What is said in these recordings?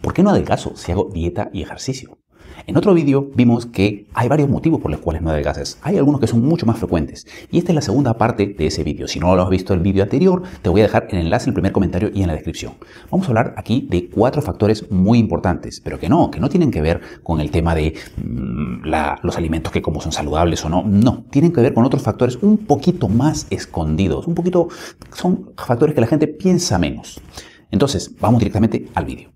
¿Por qué no adelgazo si hago dieta y ejercicio? En otro vídeo vimos que hay varios motivos por los cuales no adelgazas. Hay algunos que son mucho más frecuentes. Y esta es la segunda parte de ese vídeo. Si no lo has visto el vídeo anterior, te voy a dejar el enlace en el primer comentario y en la descripción. Vamos a hablar aquí de cuatro factores muy importantes, pero que no, que no tienen que ver con el tema de mm, los alimentos que como son saludables o no. No, tienen que ver con otros factores un poquito más escondidos. Un poquito, son factores que la gente piensa menos. Entonces, vamos directamente al vídeo.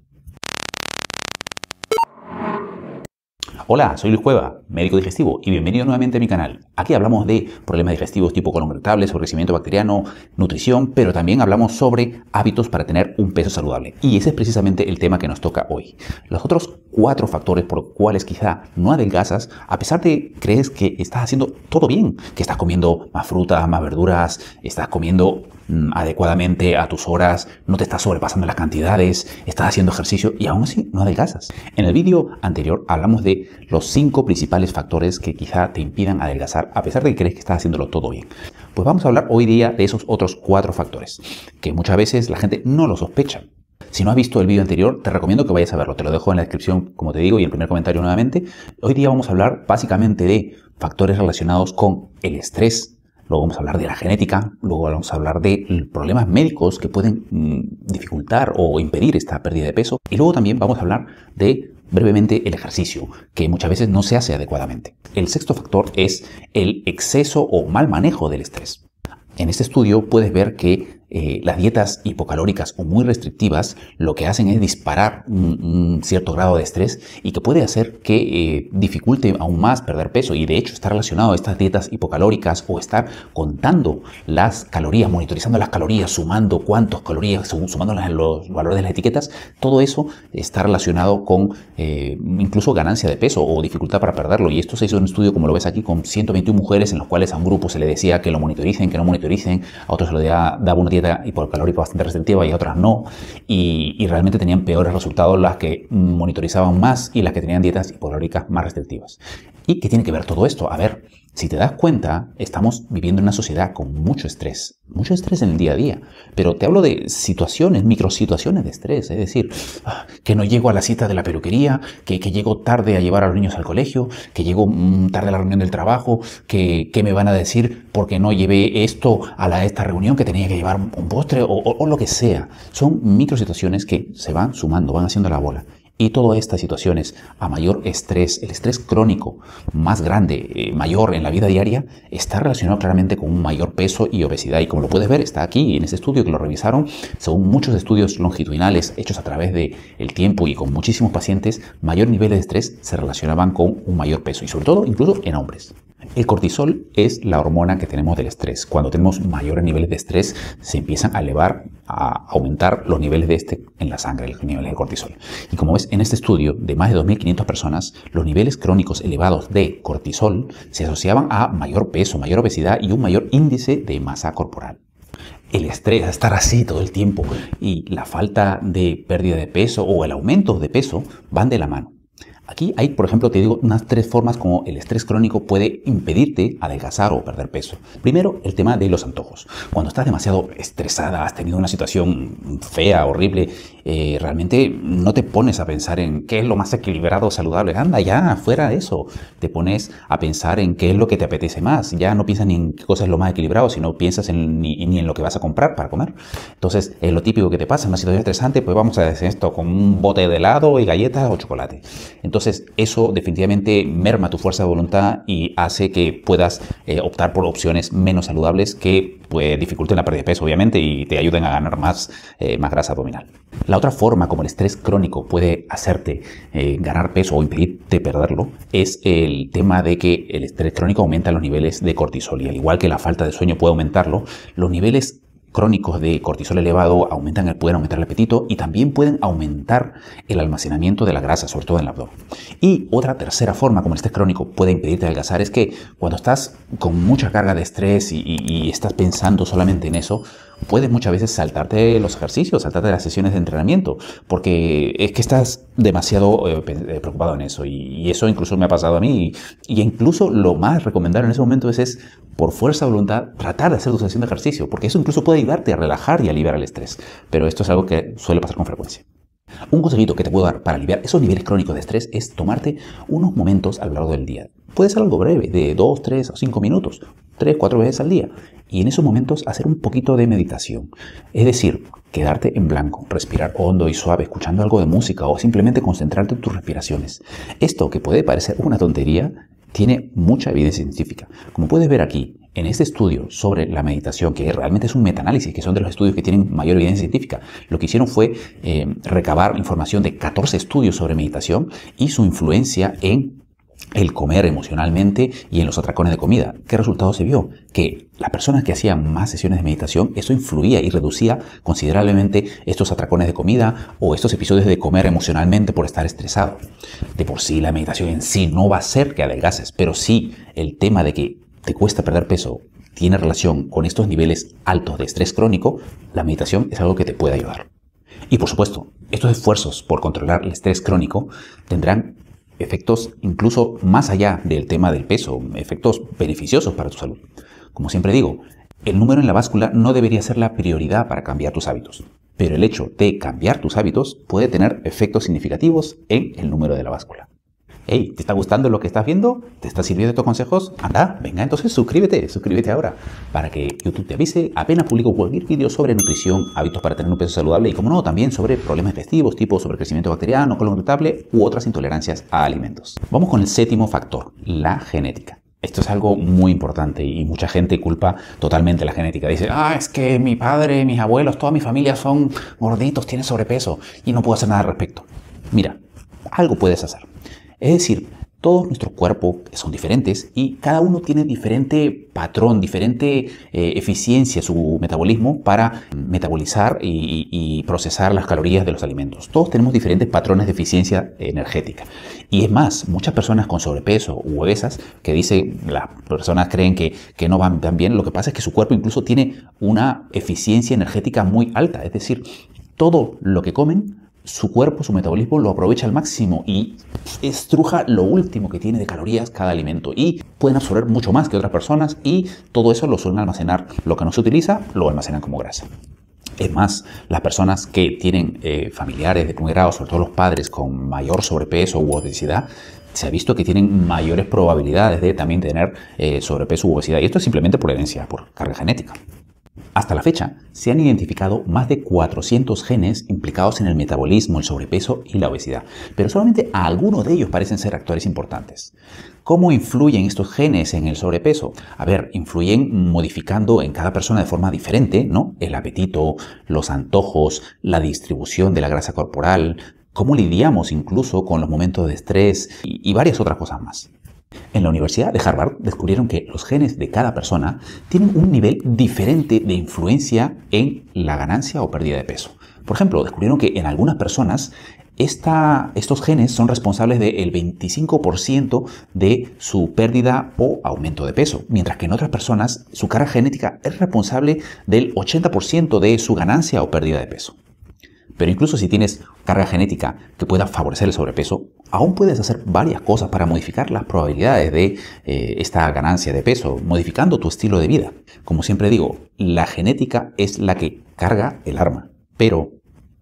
Hola, soy Luis Cueva, médico digestivo, y bienvenido nuevamente a mi canal. Aquí hablamos de problemas digestivos tipo colon irritable, sobrecimiento bacteriano, nutrición, pero también hablamos sobre hábitos para tener un peso saludable. Y ese es precisamente el tema que nos toca hoy. Los otros cuatro factores por los cuales quizá no adelgazas, a pesar de crees que estás haciendo todo bien, que estás comiendo más frutas, más verduras, estás comiendo Mm, adecuadamente a tus horas, no te estás sobrepasando las cantidades, estás haciendo ejercicio y aún así no adelgazas. En el vídeo anterior hablamos de los cinco principales factores que quizá te impidan adelgazar a pesar de que crees que estás haciéndolo todo bien. Pues vamos a hablar hoy día de esos otros cuatro factores, que muchas veces la gente no lo sospecha. Si no has visto el vídeo anterior, te recomiendo que vayas a verlo. Te lo dejo en la descripción, como te digo, y en el primer comentario nuevamente. Hoy día vamos a hablar básicamente de factores relacionados con el estrés, luego vamos a hablar de la genética, luego vamos a hablar de problemas médicos que pueden mm, dificultar o impedir esta pérdida de peso y luego también vamos a hablar de brevemente el ejercicio, que muchas veces no se hace adecuadamente. El sexto factor es el exceso o mal manejo del estrés. En este estudio puedes ver que eh, las dietas hipocalóricas o muy restrictivas lo que hacen es disparar un, cierto grado de estrés y que puede hacer que eh, dificulte aún más perder peso. Y de hecho está relacionado a estas dietas hipocalóricas o estar contando las calorías, monitorizando las calorías, sumando cuántas calorías, sumando los valores de las etiquetas, todo eso está relacionado con eh, incluso ganancia de peso o dificultad para perderlo. Y esto se hizo en un estudio, como lo ves aquí, con 121 mujeres en los cuales a un grupo se le decía que lo monitoricen, que no monitoricen, a otros se le daba una dieta por hipocalórica bastante restrictiva y otras no. Y, y, realmente tenían peores resultados las que monitorizaban más y las que tenían dietas hipocalóricas más restrictivas. ¿Y qué tiene que ver todo esto? A ver, si te das cuenta, estamos viviendo en una sociedad con mucho estrés, mucho estrés en el día a día, pero te hablo de situaciones, microsituaciones de estrés, es decir, ah, que no llego a la cita de la peluquería, que, llego tarde a llevar a los niños al colegio, que llego mm, tarde a la reunión del trabajo, que, me van a decir porque no llevé esto a la, esta reunión que tenía que llevar un postre o, o lo que sea. Son microsituaciones que se van sumando, van haciendo la bola. Y todas estas situaciones a mayor estrés, el estrés crónico más grande, eh, mayor en la vida diaria, está relacionado claramente con un mayor peso y obesidad. Y como lo puedes ver, está aquí en este estudio que lo revisaron, según muchos estudios longitudinales hechos a través del el tiempo y con muchísimos pacientes, mayor nivel de estrés se relacionaban con un mayor peso y sobre todo incluso en hombres. El cortisol es la hormona que tenemos del estrés. Cuando tenemos mayores niveles de estrés, se empiezan a elevar a aumentar los niveles de este en la sangre, los niveles de cortisol. Y como ves en este estudio de más de 2.500 personas, los niveles crónicos elevados de cortisol se asociaban a mayor peso, mayor obesidad y un mayor índice de masa corporal el estrés, estar así todo el tiempo y la falta de pérdida de peso o el aumento de peso van de la mano. Aquí hay, por ejemplo, te digo unas tres formas como el estrés crónico puede impedirte adelgazar o perder peso. Primero, el tema de los antojos. Cuando estás demasiado estresada, has tenido una situación fea, horrible, eh, realmente no te pones a pensar en qué es lo más equilibrado saludable. Anda, ya, fuera de eso. Te pones a pensar en qué es lo que te apetece más. Ya no piensas ni en qué cosa es lo más equilibrado, sino piensas ni, en lo que vas a comprar para comer. Entonces, es lo típico que te pasa en una situación estresante, pues vamos a hacer esto con un bote de helado y galletas o chocolate. Entonces, eso definitivamente merma tu fuerza de voluntad y hace que puedas eh, optar por opciones menos saludables que pues, dificulten la pérdida de peso, obviamente, y te ayuden a ganar más, eh, más grasa abdominal. La otra forma como el estrés crónico puede hacerte eh, ganar peso o impedirte perderlo es el tema de que el estrés crónico aumenta los niveles de cortisol y al igual que la falta de sueño puede aumentarlo, los niveles crónicos de cortisol elevado aumentan el, poder aumentar el apetito y también pueden aumentar el almacenamiento de la grasa, sobre todo en el abdomen. Y otra tercera forma, como el estrés crónico puede impedirte adelgazar, es que cuando estás con mucha carga de estrés y, y estás pensando solamente en eso, puedes muchas veces saltarte los ejercicios, saltarte las sesiones de entrenamiento, porque es que estás demasiado eh, eh, preocupado en eso. Y, eso incluso me ha pasado a mí. Y, incluso lo más recomendable en ese momento es, por fuerza de voluntad, tratar de hacer tu sesión de ejercicio, porque eso incluso puede ayudarte a relajar y a liberar el estrés. Pero esto es algo que suele pasar con frecuencia. Un consejito que te puedo dar para aliviar esos niveles crónicos de estrés es tomarte unos momentos a lo largo del día. Puede ser algo breve, de 2, 3 o 5 minutos, 3, 4 veces al día y en esos momentos hacer un poquito de meditación. Es decir, quedarte en blanco, respirar hondo y suave, escuchando algo de música o simplemente concentrarte en tus respiraciones. Esto, que puede parecer una tontería, tiene mucha evidencia científica. Como puedes ver aquí, en este estudio sobre la meditación, que realmente es un metaanálisis, que son de los estudios que tienen mayor evidencia científica, lo que hicieron fue eh, recabar información de 14 estudios sobre meditación y su influencia en el comer emocionalmente y en los atracones de comida. ¿Qué resultado se vio? Que las personas que hacían más sesiones de meditación, eso influía y reducía considerablemente estos atracones de comida o estos episodios de comer emocionalmente por estar estresado. De por sí, la meditación en sí no va a ser que adelgaces, pero sí el tema de que te cuesta perder peso tiene relación con estos niveles altos de estrés crónico, la meditación es algo que te puede ayudar. Y por supuesto, estos esfuerzos por controlar el estrés crónico tendrán efectos incluso más allá del tema del peso, efectos beneficiosos para tu salud. Como siempre digo, el número en la báscula no debería ser la prioridad para cambiar tus hábitos, pero el hecho de cambiar tus hábitos puede tener efectos significativos en el número de la báscula hey, ¿te está gustando lo que estás viendo? ¿Te está sirviendo estos consejos? Anda, venga, entonces suscríbete, suscríbete ahora para que YouTube te avise apenas publico cualquier vídeo sobre nutrición, hábitos para tener un peso saludable y, como no, también sobre problemas digestivos, tipo sobre crecimiento bacteriano, colon irritable u otras intolerancias a alimentos. Vamos con el séptimo factor, la genética. Esto es algo muy importante y mucha gente culpa totalmente la genética. Dice, ah, es que mi padre, mis abuelos, toda mi familia son gorditos, tienen sobrepeso y no puedo hacer nada al respecto. Mira, algo puedes hacer. Es decir, todos nuestros cuerpos son diferentes y cada uno tiene diferente patrón, diferente eh, eficiencia su metabolismo para metabolizar y, procesar las calorías de los alimentos. Todos tenemos diferentes patrones de eficiencia energética. Y es más, muchas personas con sobrepeso u obesas, que dice las personas creen que, que no van tan bien, lo que pasa es que su cuerpo incluso tiene una eficiencia energética muy alta. Es decir, todo lo que comen su cuerpo, su metabolismo lo aprovecha al máximo y estruja lo último que tiene de calorías cada alimento y pueden absorber mucho más que otras personas y todo eso lo suelen almacenar. Lo que no se utiliza lo almacenan como grasa. Es más, las personas que tienen eh, familiares de primer grado, sobre todo los padres con mayor sobrepeso u obesidad, se ha visto que tienen mayores probabilidades de también tener eh, sobrepeso u obesidad. Y esto es simplemente por herencia, por carga genética. Hasta la fecha, se han identificado más de 400 genes implicados en el metabolismo, el sobrepeso y la obesidad, pero solamente algunos de ellos parecen ser actores importantes. ¿Cómo influyen estos genes en el sobrepeso? A ver, influyen modificando en cada persona de forma diferente, ¿no? El apetito, los antojos, la distribución de la grasa corporal, cómo lidiamos incluso con los momentos de estrés y, y varias otras cosas más. En la Universidad de Harvard descubrieron que los genes de cada persona tienen un nivel diferente de influencia en la ganancia o pérdida de peso. Por ejemplo, descubrieron que en algunas personas estos genes son responsables del 25% de su pérdida o aumento de peso, mientras que en otras personas su carga genética es responsable del 80% de su ganancia o pérdida de peso. Pero incluso si tienes carga genética que pueda favorecer el sobrepeso, aún puedes hacer varias cosas para modificar las probabilidades de eh, esta ganancia de peso, modificando tu estilo de vida. Como siempre digo, la genética es la que carga el arma, pero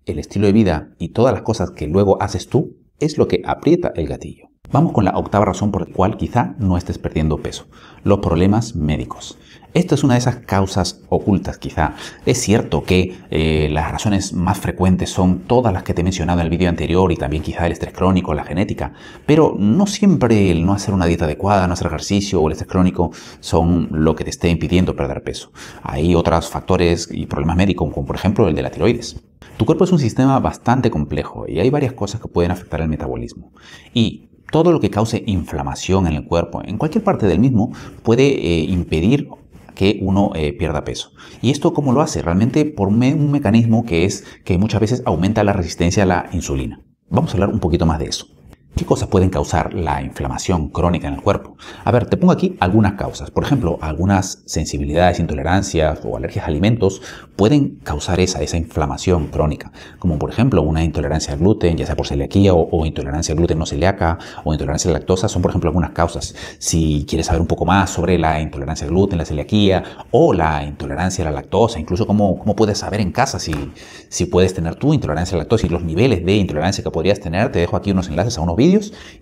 el estilo de vida y todas las cosas que luego haces tú es lo que aprieta el gatillo. Vamos con la octava razón por la cual quizá no estés perdiendo peso, los problemas médicos. Esta es una de esas causas ocultas quizá. Es cierto que eh, las razones más frecuentes son todas las que te he mencionado en el vídeo anterior y también quizá el estrés crónico, la genética, pero no siempre el no hacer una dieta adecuada, no hacer ejercicio o el estrés crónico son lo que te esté impidiendo perder peso. Hay otros factores y problemas médicos como por ejemplo el de la tiroides. Tu cuerpo es un sistema bastante complejo y hay varias cosas que pueden afectar el metabolismo. Y todo lo que cause inflamación en el cuerpo, en cualquier parte del mismo, puede eh, impedir que uno eh, pierda peso. ¿Y esto cómo lo hace? Realmente por un mecanismo que es que muchas veces aumenta la resistencia a la insulina. Vamos a hablar un poquito más de eso. ¿Qué cosas pueden causar la inflamación crónica en el cuerpo? A ver, te pongo aquí algunas causas. Por ejemplo, algunas sensibilidades, intolerancias o alergias a alimentos pueden causar esa, esa inflamación crónica. Como por ejemplo una intolerancia al gluten, ya sea por celiaquía o, intolerancia al gluten no celíaca o intolerancia a lactosa, son por ejemplo algunas causas. Si quieres saber un poco más sobre la intolerancia al gluten, la celiaquía o la intolerancia a la lactosa, incluso cómo, cómo puedes saber en casa si, si puedes tener tu intolerancia a la lactosa y los niveles de intolerancia que podrías tener, te dejo aquí unos enlaces a unos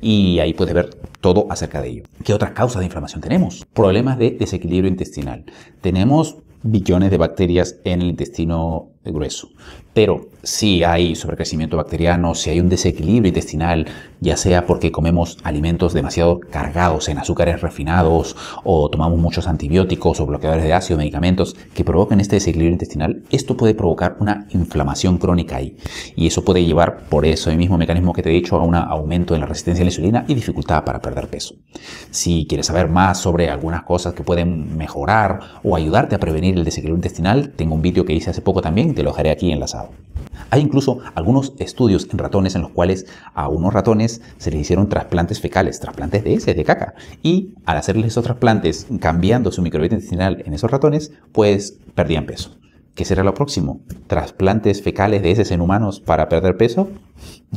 y ahí puedes ver todo acerca de ello. ¿Qué otras causas de inflamación tenemos? Problemas de desequilibrio intestinal. Tenemos billones de bacterias en el intestino grueso. Pero si hay sobrecrecimiento bacteriano, si hay un desequilibrio intestinal, ya sea porque comemos alimentos demasiado cargados en azúcares refinados o tomamos muchos antibióticos o bloqueadores de ácido, medicamentos que provocan este desequilibrio intestinal, esto puede provocar una inflamación crónica ahí. Y eso puede llevar, por eso el mismo mecanismo que te he dicho, a un aumento en la resistencia a la insulina y dificultad para perder peso. Si quieres saber más sobre algunas cosas que pueden mejorar o ayudarte a prevenir el desequilibrio intestinal, tengo un vídeo que hice hace poco también te lo dejaré aquí enlazado. Hay incluso algunos estudios en ratones en los cuales a unos ratones se les hicieron trasplantes fecales, trasplantes de heces, de caca. Y al hacerles esos trasplantes, cambiando su microbiota intestinal en esos ratones, pues perdían peso. ¿Qué será lo próximo? ¿Trasplantes fecales de heces en humanos para perder peso?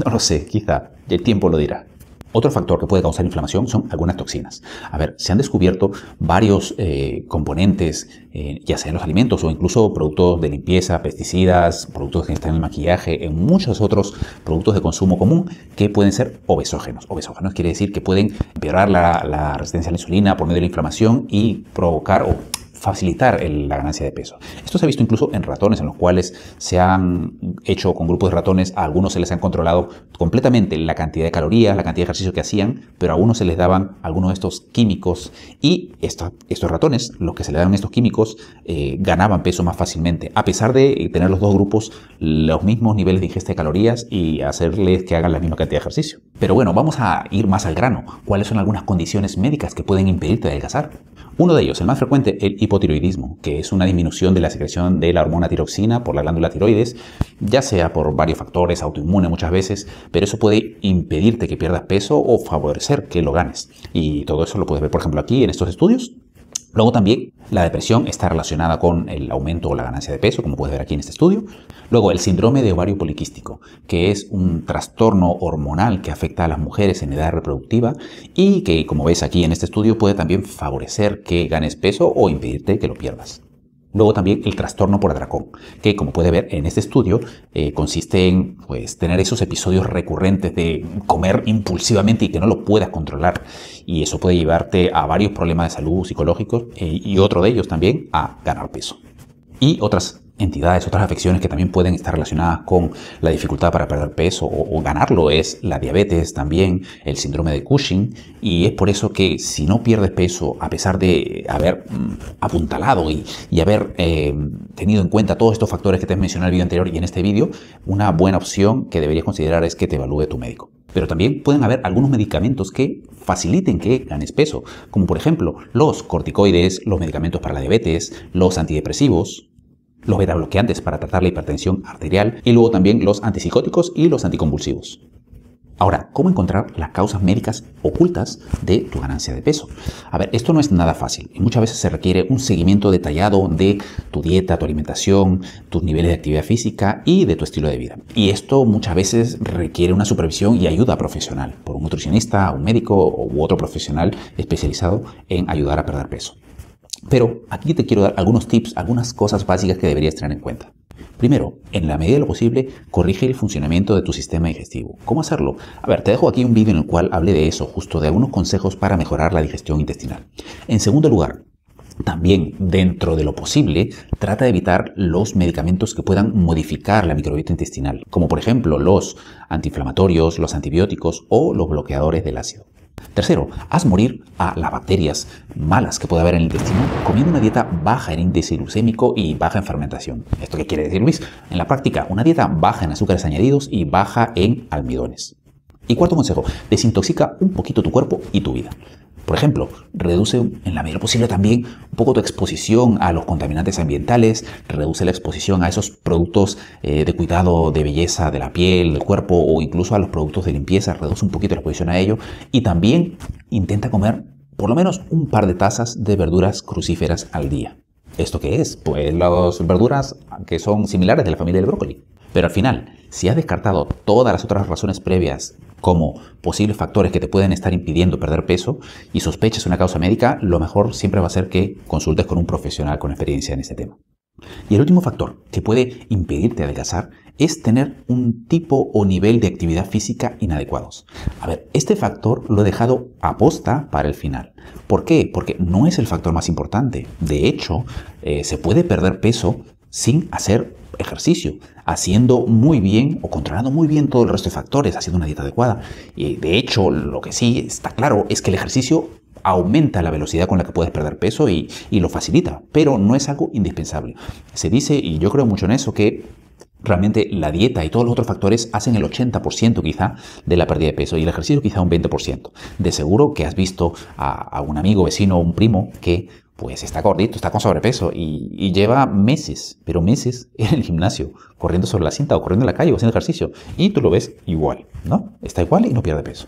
No lo sé, quizá. El tiempo lo dirá. Otro factor que puede causar inflamación son algunas toxinas. A ver, se han descubierto varios eh, componentes, eh, ya sea en los alimentos o incluso productos de limpieza, pesticidas, productos que están en el maquillaje, en muchos otros productos de consumo común que pueden ser obesógenos. Obesógenos quiere decir que pueden empeorar la, la resistencia a la insulina por medio de la inflamación y provocar o facilitar la ganancia de peso. Esto se ha visto incluso en ratones, en los cuales se han hecho con grupos de ratones, a algunos se les han controlado completamente la cantidad de calorías, la cantidad de ejercicio que hacían, pero a algunos se les daban algunos de estos químicos y estos ratones, los que se les daban estos químicos, eh, ganaban peso más fácilmente, a pesar de tener los dos grupos los mismos niveles de ingesta de calorías y hacerles que hagan la misma cantidad de ejercicio. Pero bueno, vamos a ir más al grano. ¿Cuáles son algunas condiciones médicas que pueden impedirte adelgazar? Uno de ellos, el más frecuente, el hipotiroidismo, que es una disminución de la secreción de la hormona tiroxina por la glándula tiroides, ya sea por varios factores, autoinmune muchas veces, pero eso puede impedirte que pierdas peso o favorecer que lo ganes. Y todo eso lo puedes ver, por ejemplo, aquí en estos estudios Luego también la depresión está relacionada con el aumento o la ganancia de peso, como puedes ver aquí en este estudio. Luego el síndrome de ovario poliquístico, que es un trastorno hormonal que afecta a las mujeres en edad reproductiva y que, como ves aquí en este estudio, puede también favorecer que ganes peso o impedirte que lo pierdas. Luego también el trastorno por atracón, que como puede ver en este estudio, eh, consiste en pues, tener esos episodios recurrentes de comer impulsivamente y que no lo puedas controlar. Y eso puede llevarte a varios problemas de salud psicológicos eh, y otro de ellos también a ganar peso. Y otras entidades, otras afecciones que también pueden estar relacionadas con la dificultad para perder peso o, ganarlo es la diabetes, también el síndrome de Cushing, y es por eso que si no pierdes peso, a pesar de haber mm, apuntalado y, haber eh, tenido en cuenta todos estos factores que te he mencionado en el vídeo anterior y en este vídeo, una buena opción que deberías considerar es que te evalúe tu médico. Pero también pueden haber algunos medicamentos que faciliten que ganes peso, como por ejemplo los corticoides, los medicamentos para la diabetes, los antidepresivos, los beta-bloqueantes para tratar la hipertensión arterial y luego también los antipsicóticos y los anticonvulsivos. Ahora, ¿cómo encontrar las causas médicas ocultas de tu ganancia de peso? A ver, esto no es nada fácil y muchas veces se requiere un seguimiento detallado de tu dieta, tu alimentación, tus niveles de actividad física y de tu estilo de vida. Y esto muchas veces requiere una supervisión y ayuda profesional por un nutricionista, un médico u otro profesional especializado en ayudar a perder peso. Pero aquí te quiero dar algunos tips, algunas cosas básicas que deberías tener en cuenta. Primero, en la medida de lo posible, corrige el funcionamiento de tu sistema digestivo. ¿Cómo hacerlo? A ver, te dejo aquí un vídeo en el cual hablé de eso, justo de algunos consejos para mejorar la digestión intestinal. En segundo lugar, también, dentro de lo posible, trata de evitar los medicamentos que puedan modificar la microbiota intestinal, como por ejemplo los antiinflamatorios, los antibióticos o los bloqueadores del ácido. Tercero, haz morir a las bacterias malas que puede haber en el intestino comiendo una dieta baja en índice glucémico y baja en fermentación. ¿Esto qué quiere decir Luis? En la práctica, una dieta baja en azúcares añadidos y baja en almidones. Y cuarto consejo, desintoxica un poquito tu cuerpo y tu vida. Por ejemplo, reduce en la medida posible también un poco tu exposición a los contaminantes ambientales, reduce la exposición a esos productos eh, de cuidado de belleza de la piel, del cuerpo o incluso a los productos de limpieza, reduce un poquito la exposición a ello y también intenta comer por lo menos un par de tazas de verduras crucíferas al día. ¿Esto qué es? Pues las verduras que son similares de la familia del brócoli. Pero al final, si has descartado todas las otras razones previas como posibles factores que te pueden estar impidiendo perder peso y sospechas una causa médica, lo mejor siempre va a ser que consultes con un profesional con experiencia en este tema. Y el último factor que puede impedirte adelgazar es tener un tipo o nivel de actividad física inadecuados. A ver, este factor lo he dejado aposta para el final. ¿Por qué? Porque no es el factor más importante. De hecho, eh, se puede perder peso sin hacer ejercicio, haciendo muy bien o controlando muy bien todo el resto de factores, haciendo una dieta adecuada. Y de hecho, lo que sí está claro es que el ejercicio aumenta la velocidad con la que puedes perder peso y, lo facilita, pero no es algo indispensable. Se dice, y yo creo mucho en eso, que realmente la dieta y todos los otros factores hacen el 80% quizá de la pérdida de peso y el ejercicio quizá un 20%. De seguro que has visto a, a, un amigo, vecino o un primo que pues está gordito, está con sobrepeso y, lleva meses, pero meses en el gimnasio, corriendo sobre la cinta o corriendo en la calle o haciendo ejercicio. Y tú lo ves igual, ¿no? Está igual y no pierde peso.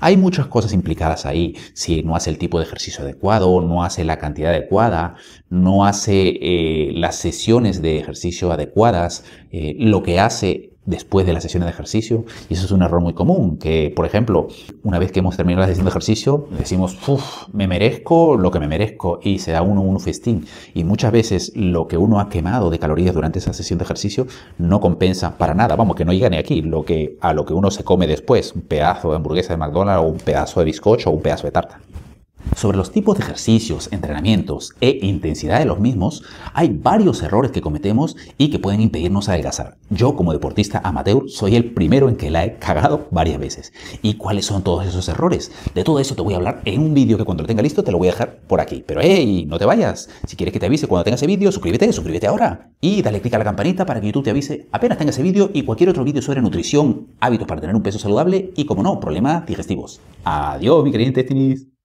Hay muchas cosas implicadas ahí. Si no hace el tipo de ejercicio adecuado, no hace la cantidad adecuada, no hace eh, las sesiones de ejercicio adecuadas, eh, lo que hace después de la sesión de ejercicio. Y eso es un error muy común, que por ejemplo, una vez que hemos terminado la sesión de ejercicio, decimos, me merezco lo que me merezco y se da uno un festín. Y muchas veces lo que uno ha quemado de calorías durante esa sesión de ejercicio no compensa para nada. Vamos, que no llega ni aquí lo que, a lo que uno se come después, un pedazo de hamburguesa de McDonald's o un pedazo de bizcocho o un pedazo de tarta. Sobre los tipos de ejercicios, entrenamientos e intensidad de los mismos, hay varios errores que cometemos y que pueden impedirnos adelgazar. Yo como deportista amateur soy el primero en que la he cagado varias veces. ¿Y cuáles son todos esos errores? De todo eso te voy a hablar en un vídeo que cuando lo tenga listo te lo voy a dejar por aquí. Pero hey, no te vayas. Si quieres que te avise cuando tenga ese vídeo, suscríbete, suscríbete ahora. Y dale click a la campanita para que YouTube te avise apenas tenga ese vídeo y cualquier otro vídeo sobre nutrición, hábitos para tener un peso saludable y, como no, problemas digestivos. Adiós, mi querido Destinis.